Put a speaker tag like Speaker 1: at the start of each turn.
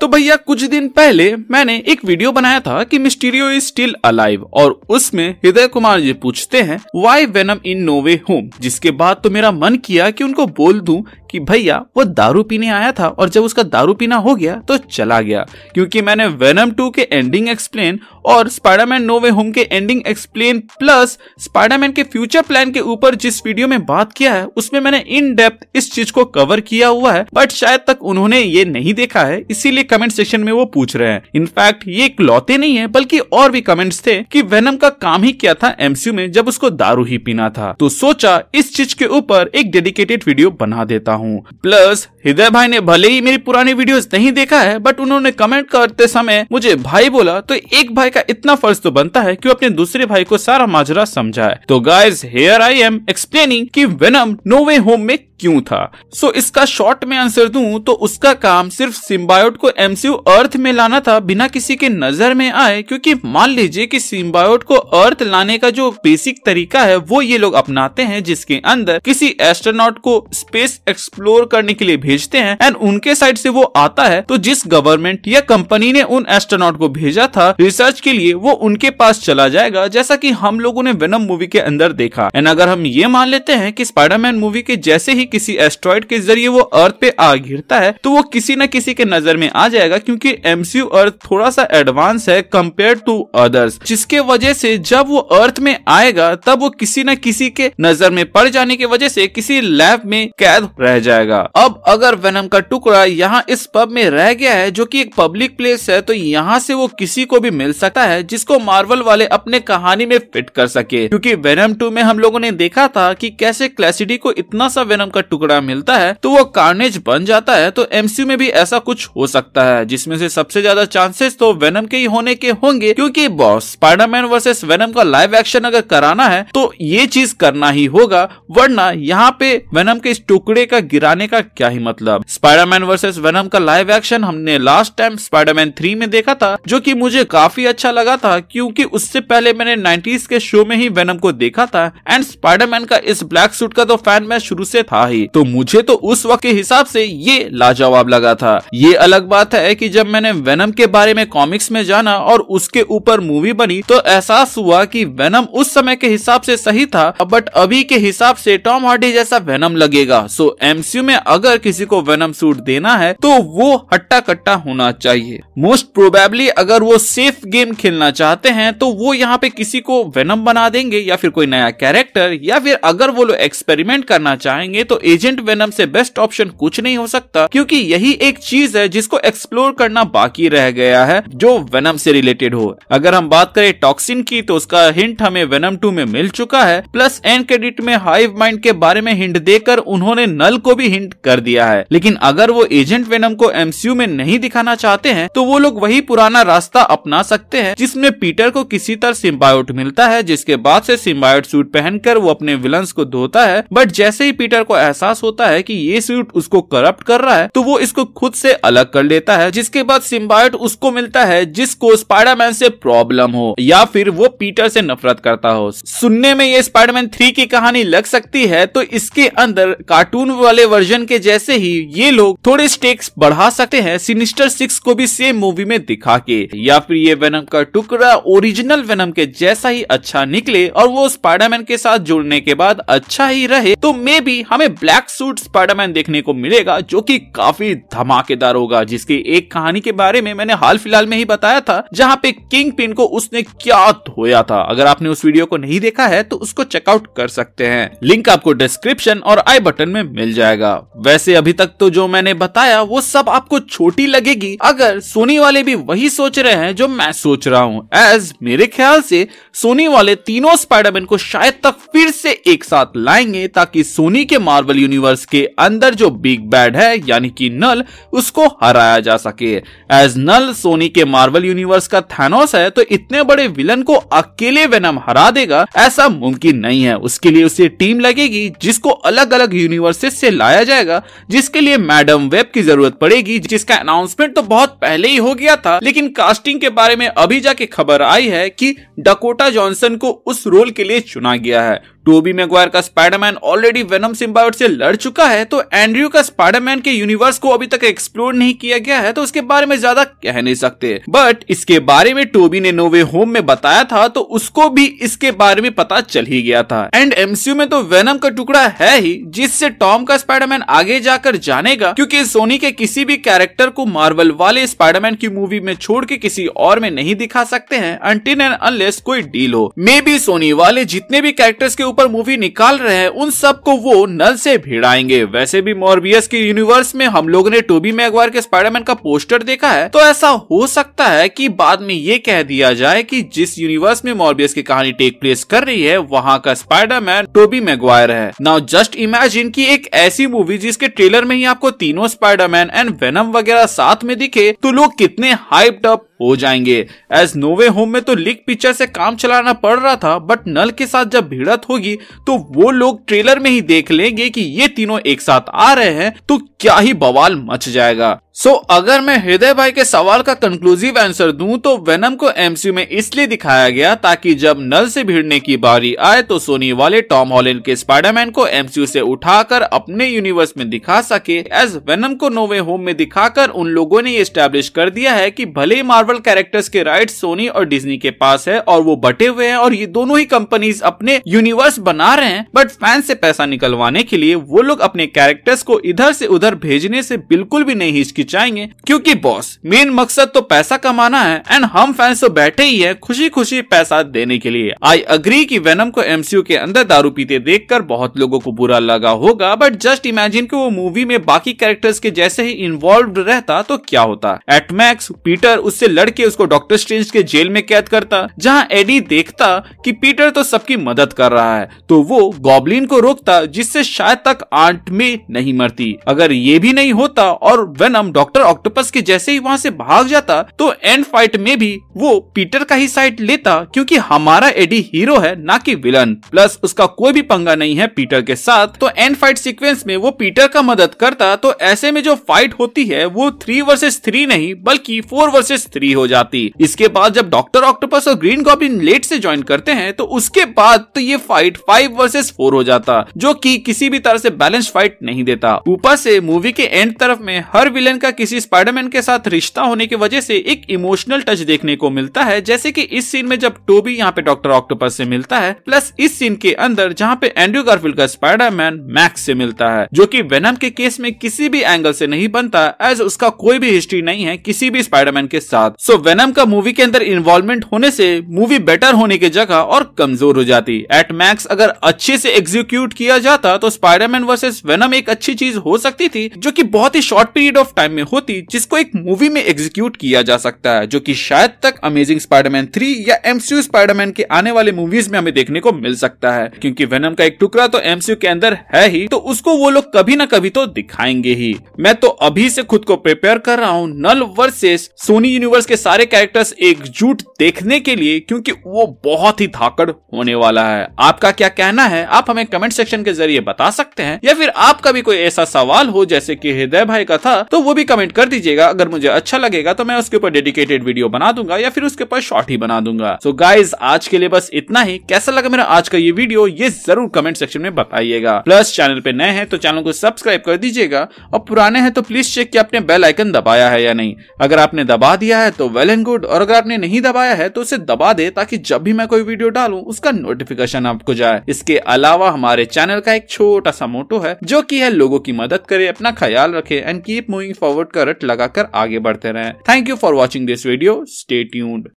Speaker 1: तो भैया कुछ दिन पहले मैंने एक वीडियो बनाया था कि मिस्टीरियो इज स्टिल अलाइव और उसमें हृदय कुमार जी पूछते हैं why Venom in no way home जिसके बाद तो मेरा मन किया कि उनको बोल दूं कि भैया वो दारू पीने आया था और जब उसका दारू पीना हो गया तो चला गया क्योंकि मैंने वेनम टू के एंडिंग एक्सप्लेन और स्पाइडरमैन नो वे होम के एंडिंग एक्सप्लेन प्लस स्पाइडरमैन के फ्यूचर प्लान के ऊपर जिस वीडियो में बात किया है उसमें मैंने इन डेप्थ इस चीज को कवर किया हुआ है बट शायद तक उन्होंने ये नहीं देखा है इसीलिए कमेंट सेक्शन में वो पूछ रहे हैं इनफैक्ट ये लौते नहीं है बल्कि और भी कमेंट्स थे कि वेनम का काम ही क्या था एमसीयू में जब उसको दारू ही पीना था तो सोचा इस चीज के ऊपर एक डेडिकेटेड वीडियो बना देता हूँ हूँ प्लस हृदय भाई ने भले ही मेरी पुरानी वीडियोस नहीं देखा है बट उन्होंने कमेंट करते समय मुझे भाई बोला तो एक भाई का इतना फर्ज तो बनता है कि वो अपने दूसरे भाई को सारा माजरा समझाए तो guys here I am explaining की वेनम नो वे होम में क्यों था सो so, इसका शॉर्ट में आंसर दूं तो उसका काम सिर्फ सिम्बायोट को एमसीयू अर्थ में लाना था बिना किसी के नजर में आए क्योंकि मान लीजिए कि सिम्बायोट को अर्थ लाने का जो बेसिक तरीका है वो ये लोग अपनाते हैं जिसके अंदर किसी एस्ट्रोनॉट को स्पेस एक्सप्लोर करने के लिए भेजते हैं एंड उनके साइड से वो आता है तो जिस गवर्नमेंट या कंपनी ने उन एस्ट्रोनॉट को भेजा था रिसर्च के लिए वो उनके पास चला जाएगा जैसा की हम लोगों ने वेनम मूवी के अंदर देखा एंड अगर हम ये मान लेते हैं की स्पाइडरमैन मूवी के जैसे ही किसी एस्ट्रॉइड के जरिए वो अर्थ पे आ गिरता है तो वो किसी न किसी के नजर में आ जाएगा क्योंकि एमसीयू अर्थ थोड़ा सा एडवांस है कम्पेयर टू अदर्स जिसके वजह से जब वो अर्थ में आएगा तब वो किसी न किसी के नजर में पड़ जाने की वजह से किसी लैब में कैद रह जाएगा अब अगर वेनम का टुकड़ा यहाँ इस पब में रह गया है जो की एक पब्लिक प्लेस है तो यहाँ से वो किसी को भी मिल सकता है जिसको मार्वल वाले अपने कहानी में फिट कर सके क्योंकि वेनम टू में हम लोगों ने देखा था कि कैसे क्लैसिडी को इतना सा वेनम का का टुकड़ा मिलता है तो वो कार्नेज बन जाता है तो एमसीयू में भी ऐसा कुछ हो सकता है जिसमें से सबसे ज्यादा चांसेस तो वेनम के ही होने के होंगे क्योंकि बॉस स्पाइडरमैन वर्सेस वेनम का लाइव एक्शन अगर कराना है तो ये चीज करना ही होगा वरना यहाँ पे वेनम के इस टुकड़े का गिराने का क्या ही मतलब स्पाइडरमैन वर्सेस वेनम का लाइव एक्शन हमने लास्ट टाइम स्पाइडरमैन थ्री में देखा था जो की मुझे काफी अच्छा लगा था क्यूँकी उससे पहले मैंने नाइन्टीज के शो में ही वेनम को देखा था एंड स्पाइडरमैन का इस ब्लैक सूट का तो फैन मैं शुरू से था ही तो मुझे तो उस वक्त के हिसाब से ये लाजवाब लगा था ये अलग बात है कि जब मैंने वेनम के बारे में कॉमिक्स में जाना और उसके ऊपर मूवी बनी तो एहसास हुआ कि वेनम उस समय के हिसाब से सही था बट अभी के हिसाब से टॉम हार्डी जैसा वेनम लगेगा सो एम में अगर किसी को वेनम सूट देना है तो वो हट्टा कट्टा होना चाहिए मोस्ट प्रोबेबली अगर वो सेफ गेम खेलना चाहते हैं तो वो यहाँ पे किसी को वेनम बना देंगे या फिर कोई नया कैरेक्टर या फिर अगर वो लोग एक्सपेरिमेंट करना चाहेंगे तो एजेंट वेनम से बेस्ट ऑप्शन कुछ नहीं हो सकता क्योंकि यही एक चीज है जिसको एक्सप्लोर करना बाकी रह गया है जो वेनम से रिलेटेड हो अगर हम बात करें टॉक्सिन की तो उसका हिंट हमें वेनम टू में मिल चुका है प्लस एंड क्रेडिट में हाइव माइंड के बारे में हिंट देकर उन्होंने नल को भी हिंट कर दिया है लेकिन अगर वो एजेंट वेनम को एमसीयू में नहीं दिखाना चाहते हैं तो वो लोग वही पुराना रास्ता अपना सकते हैं जिसमें पीटर को किसी तरह सिम्बायोट मिलता है जिसके बाद से सिम्बायोट सूट पहनकर वो अपने विलन्स को धोता है बट जैसे ही पीटर को एहसास होता है कि ये सूट उसको करप्ट कर रहा है तो वो इसको खुद से अलग कर लेता है जिसके बाद सिम्बायट उसको मिलता है जिसको स्पाइडरमैन से प्रॉब्लम हो या फिर वो पीटर से नफरत करता हो सुनने में ये स्पाइडरमैन थ्री की कहानी लग सकती है तो इसके अंदर कार्टून वाले वर्जन के जैसे ही ये लोग थोड़े स्टेक्स बढ़ा सकते हैं सिनिस्टर सिक्स को भी सेम मूवी में दिखा के या फिर ये वेनम का टुकड़ा ओरिजिनल वेनम के जैसा ही अच्छा निकले और वो स्पाइडरमैन के साथ जुड़ने के बाद अच्छा ही रहे तो मे भी हमें हमें ब्लैक सूट स्पाइडरमैन देखने को मिलेगा जो कि काफी धमाकेदार होगा जिसकी एक कहानी के बारे में मैंने हाल फिलहाल में ही बताया था जहाँ पे किंग पिन को उसने क्या धोया था अगर आपने उस वीडियो को नहीं देखा है तो उसको चेकआउट कर सकते हैं लिंक आपको डिस्क्रिप्शन और आई बटन में मिल जाएगा वैसे अभी तक तो जो मैंने बताया वो सब आपको छोटी लगेगी अगर सोनी वाले भी वही सोच रहे हैं जो मैं सोच रहा हूँ एज मेरे ख्याल से सोनी वाले तीनों स्पाइडरमैन को शायद तक फिर से एक साथ लाएंगे ताकि सोनी के मार मार्वल यूनिवर्स के अंदर जो बिग बैड है यानी कि नल उसको हराया जा सके एज नल सोनी के मार्वल यूनिवर्स का थैनोस है तो इतने बड़े विलन को अकेले वेनम हरा देगा ऐसा मुमकिन नहीं है उसके लिए उसे टीम लगेगी जिसको अलग अलग यूनिवर्सेस से लाया जाएगा जिसके लिए मैडम वेब की जरूरत पड़ेगी जिसका अनाउंसमेंट तो बहुत पहले ही हो गया था लेकिन कास्टिंग के बारे में अभी जाके खबर आई है कि डकोटा जॉनसन को उस रोल के लिए चुना गया है टोबी मैगवायर का स्पाइडरमैन ऑलरेडी वेनम सिम्बायोट से लड़ चुका है तो एंड्रयू का स्पाइडरमैन के यूनिवर्स को अभी तक एक्सप्लोर नहीं किया गया है तो उसके बारे में ज्यादा कह नहीं सकते बट इसके बारे में टोबी ने नोवे होम में बताया था तो उसको भी इसके बारे में पता चल ही गया था एंड एमसीयू में तो वेनम का टुकड़ा है ही जिससे टॉम का स्पाइडरमैन आगे जाकर जानेगा क्योंकि सोनी के किसी भी कैरेक्टर को मार्वल वाले स्पाइडरमैन की मूवी में छोड़ के किसी और में नहीं दिखा सकते हैं अनटिन एंड अनलेस कोई डील हो मे बी सोनी वाले जितने भी कैरेक्टर्स के ऊपर मूवी निकाल रहे हैं उन सबको वो नल से भिड़ाएंगे वैसे भी मोरबियस के यूनिवर्स में हम लोगों ने टोबी मैगवार के स्पाइडरमैन का पोस्टर देखा है तो ऐसा हो सकता है कि बाद में ये कह दिया जाए कि जिस यूनिवर्स में मोरबियस की कहानी टेक प्लेस कर रही है वहाँ का स्पाइडरमैन टोबी मैगवायर है नाउ जस्ट इमेजिन की एक ऐसी मूवी जिसके ट्रेलर में ही आपको तीनों स्पाइडरमैन एंड वेनम वगैरह साथ में दिखे तो लोग कितने हाइप अप हो जाएंगे एज नोवे होम में तो लिक पिक्चर से काम चलाना पड़ रहा था बट नल के साथ जब भिड़त होगी तो वो लोग ट्रेलर में ही देख लेंगे कि ये तीनों एक साथ आ रहे हैं तो क्या ही बवाल मच जाएगा सो so, अगर मैं हृदय भाई के सवाल का कंक्लूसिव आंसर दूं तो वेनम को एमसीयू में इसलिए दिखाया गया ताकि जब नल से भिड़ने की बारी आए तो सोनी वाले टॉम हॉलैंड के स्पाइडरमैन को एमसीयू से उठाकर अपने यूनिवर्स में दिखा सके एज वेनम को नोवे होम में दिखाकर उन लोगों ने ये कर दिया है की भले ही मार्वल कैरेक्टर्स के राइट सोनी और डिजनी के पास है और वो बटे हुए हैं और ये दोनों ही कंपनीज अपने यूनिवर्स बना रहे हैं बट फैन से पैसा निकलवाने के लिए वो लोग अपने कैरेक्टर्स को इधर से उधर भेजने से बिल्कुल भी नहीं हिचकिच जाएंगे क्योंकि बॉस मेन मकसद तो पैसा कमाना है एंड हम फैंस तो बैठे ही है खुशी खुशी पैसा देने के लिए आई अग्री की वेनम को एम के अंदर दारू पीते देखकर बहुत लोगो को बुरा लगा होगा बट जस्ट इमेजिन की वो मूवी में बाकी कैरेक्टर्स के जैसे ही इन्वॉल्व रहता तो क्या होता एटमैक्स पीटर उससे लड़के उसको डॉक्टर स्ट्रेंज के जेल में कैद करता जहाँ एडी देखता कि पीटर तो सबकी मदद कर रहा है तो वो गॉबलिन को रोकता जिससे शायद तक आंट में नहीं मरती अगर ये भी नहीं होता और वेनम डॉक्टर ऑक्टोपस के जैसे ही वहाँ से भाग जाता तो एंड फाइट में भी वो पीटर का ही साइड लेता क्योंकि हमारा एडी हीरो है ना कि विलन प्लस उसका कोई भी पंगा नहीं है पीटर के साथ तो एंड फाइट सीक्वेंस में वो पीटर का मदद करता तो ऐसे में जो फाइट होती है वो थ्री वर्सेस थ्री नहीं बल्कि फोर वर्सेज थ्री हो जाती इसके बाद जब डॉक्टर ऑक्टोपस और ग्रीन गॉबिन लेट से ज्वाइन करते हैं तो उसके बाद तो ये फाइट फाइव वर्सेज फोर हो जाता जो कि किसी भी तरह से बैलेंस फाइट नहीं देता ऊपर से मूवी के एंड तरफ में हर विलन का किसी स्पाइडरमैन के साथ रिश्ता होने की वजह से एक इमोशनल टच देखने को मिलता है जैसे कि इस सीन में जब टोबी यहाँ पे डॉक्टर ऑक्टोपस से मिलता है प्लस इस सीन के अंदर जहाँ पे एंड्रू गारफील्ड का स्पाइडरमैन मैक्स से मिलता है जो की वेनम के केस में किसी भी एंगल से नहीं बनता एज उसका कोई भी हिस्ट्री नहीं है किसी भी स्पाइडरमैन के साथ सो वेनम का मूवी के अंदर इन्वॉल्वमेंट होने से मूवी बेटर होने की जगह और कमजोर हो जाती एट मैक्स अगर अच्छे से एग्जीक्यूट किया जाता तो स्पाइडरमैन वर्सेस वेनम एक अच्छी चीज हो सकती थी जो की बहुत ही short period of time time में होती जिसको एक मूवी में एग्जीक्यूट किया जा सकता है जो कि शायद तक अमेजिंग स्पाइडरमैन थ्री या एमसीयू स्पाइडरमैन के आने वाले मूवीज में हमें देखने को मिल सकता है क्योंकि वेनम का एक टुकड़ा तो एमसीयू के अंदर है ही तो उसको वो लोग कभी ना कभी तो दिखाएंगे ही मैं तो अभी से खुद को प्रिपेयर कर रहा हूँ नल वर्सेस सोनी यूनिवर्स के सारे कैरेक्टर्स एकजुट देखने के लिए क्योंकि वो बहुत ही धाकड़ होने वाला है आपका क्या कहना है आप हमें कमेंट सेक्शन के जरिए बता सकते हैं या फिर आपका भी कोई ऐसा सवाल हो जैसे कि हृदय भाई का था तो वो भी भी कमेंट कर दीजिएगा अगर मुझे अच्छा लगेगा तो मैं उसके ऊपर डेडिकेटेड वीडियो बना दूंगा या फिर उसके ऊपर शॉर्ट ही बना दूंगा सो so गाइज आज के लिए बस इतना ही कैसा लगा मेरा आज का ये वीडियो ये जरूर कमेंट सेक्शन में बताइएगा प्लस चैनल पे नए हैं तो चैनल को सब्सक्राइब कर दीजिएगा और पुराने हैं तो प्लीज चेक कि आपने बेल आइकन दबाया है या नहीं अगर आपने दबा दिया है तो वेल एंड गुड और अगर आपने नहीं दबाया है तो उसे दबा दे ताकि जब भी मैं कोई वीडियो डालू उसका नोटिफिकेशन आपको जाए इसके अलावा हमारे चैनल का एक छोटा सा मोटो है जो की है लोगों की मदद करे अपना ख्याल रखे and keep moving for forward का रट लगाकर आगे बढ़ते रहें thank you for watching this video stay tuned